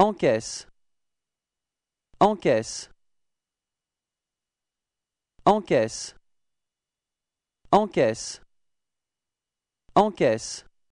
Encaisse. Encaisse. Encaisse. Encaisse. Encaisse.